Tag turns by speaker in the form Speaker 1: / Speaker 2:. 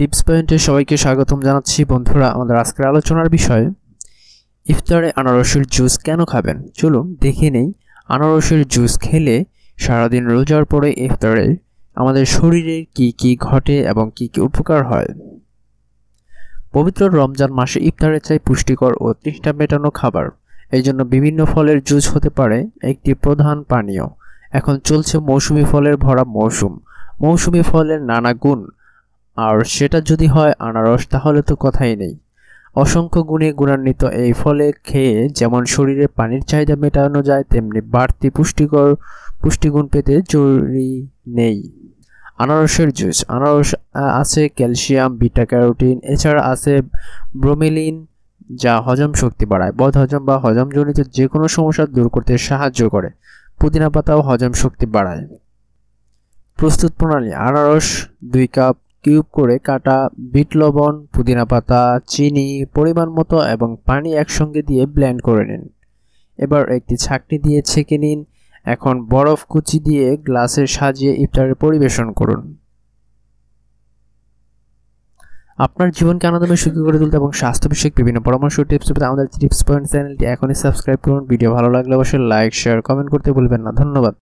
Speaker 1: tips পয়েন্টে সবাইকে স্বাগতম জানাচ্ছি বন্ধুরা আমাদের আজকের আলোচনার বিষয় ইফতারে আনারসের জুস কেন খাবেন চলুন দেখে নেই আনারসের জুস খেলে সারাদিন রোজার পরে ইফতারে আমাদের শরীরে কি কি ঘটে এবং কি কি উপকার হয় পবিত্র রমজান মাসে ইফতারে চাই পুষ্টিকর ও তৃষ্ণা মেটানো খাবার এই জন্য বিভিন্ন ফলের জুস হতে পারে একটি প্রধান পানীয় এখন চলছে মৌসুমি ফলের ভরা মৌসুম মৌসুমি ফলের নানা গুণ আর সেটা যদি হয় আনারস তাহলে তো কথাই নেই অসংখ্য গুণে গুণান্বিত এই ফলে খেয়ে যেমন শরীরে পানির চাহিদা মেটানো যায় তেমনি বাড়তি পুষ্টিকর পুষ্টিগুণ পেতে জরুরি নেই আনারসের জুস আনারস আছে ক্যালসিয়াম বিটা ক্যারোটিন এছাড়া আছে ব্রোমিলিন যা হজম শক্তি বাড়ায় বদ হজম বা হজমজনিত যে কোনো সমস্যা দূর করতে সাহায্য করে পুদিনা পাতাও হজম শক্তি বাড়ায় প্রস্তুত প্রণালী আনারস দুই কাপ কিউব করে কাটা বিট লবণ পুদিনা পাতা চিনি পরিমাণ মতো এবং পানি একসঙ্গে দিয়ে ব্ল্যান্ড করে নিন এবার একটি ছাকনি দিয়ে ছেঁকে নিন এখন বরফ কুচি দিয়ে গ্লাসে সাজিয়ে ইফতারে পরিবেশন করুন আপনার জীবনকে আনন্দময় সুখী করে তুলতে এবং স্বাস্থ্য বিষয়ক বিভিন্ন পরামর্শ টিপস পেতে আমাদের টিপস পয়েন্ট চ্যানেলটি এখনই সাবস্ক্রাইব করুন ভিডিও ভালো লাগলে অবশ্যই লাইক শেয়ার কমেন্ট করতে ভুলবেন না ধন্যবাদ